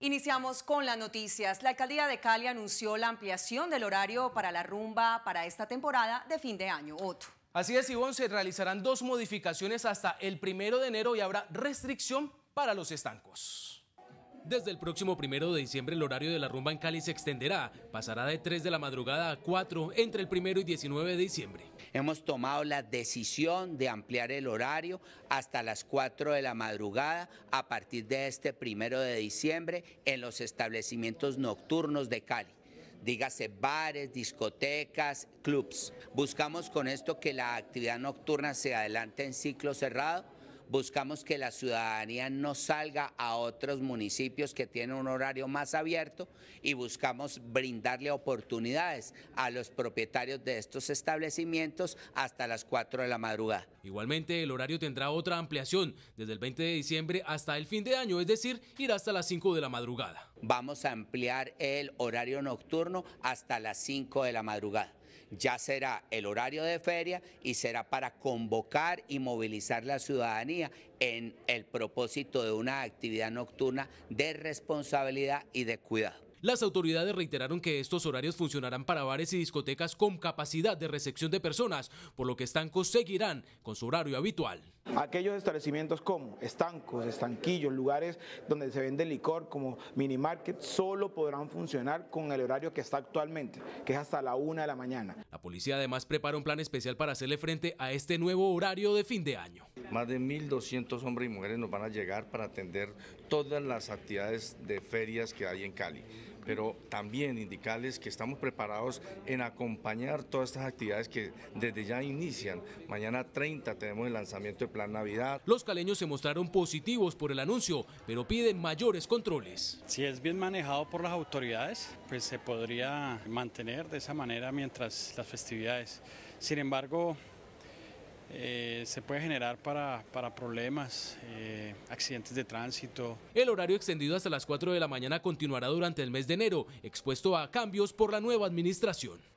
Iniciamos con las noticias. La alcaldía de Cali anunció la ampliación del horario para la rumba para esta temporada de fin de año. Así es, Ivonne, se realizarán dos modificaciones hasta el primero de enero y habrá restricción para los estancos. Desde el próximo primero de diciembre el horario de la rumba en Cali se extenderá, pasará de 3 de la madrugada a 4 entre el primero y 19 de diciembre. Hemos tomado la decisión de ampliar el horario hasta las 4 de la madrugada a partir de este primero de diciembre en los establecimientos nocturnos de Cali dígase bares, discotecas, clubs. Buscamos con esto que la actividad nocturna se adelante en ciclo cerrado buscamos que la ciudadanía no salga a otros municipios que tienen un horario más abierto y buscamos brindarle oportunidades a los propietarios de estos establecimientos hasta las 4 de la madrugada. Igualmente, el horario tendrá otra ampliación desde el 20 de diciembre hasta el fin de año, es decir, irá hasta las 5 de la madrugada. Vamos a ampliar el horario nocturno hasta las 5 de la madrugada ya será el horario de feria y será para convocar y movilizar la ciudadanía en el propósito de una actividad nocturna de responsabilidad y de cuidado. Las autoridades reiteraron que estos horarios funcionarán para bares y discotecas con capacidad de recepción de personas, por lo que estancos seguirán con su horario habitual. Aquellos establecimientos como estancos, estanquillos, lugares donde se vende licor como mini market, solo podrán funcionar con el horario que está actualmente, que es hasta la una de la mañana. La policía además prepara un plan especial para hacerle frente a este nuevo horario de fin de año. Más de 1.200 hombres y mujeres nos van a llegar para atender todas las actividades de ferias que hay en Cali pero también indicarles que estamos preparados en acompañar todas estas actividades que desde ya inician. Mañana 30 tenemos el lanzamiento de Plan Navidad. Los caleños se mostraron positivos por el anuncio, pero piden mayores controles. Si es bien manejado por las autoridades, pues se podría mantener de esa manera mientras las festividades. Sin embargo, eh, se puede generar para, problemas, eh, accidentes de tránsito. El horario extendido hasta las 4 de la mañana continuará durante el mes de enero, expuesto a cambios por la nueva administración.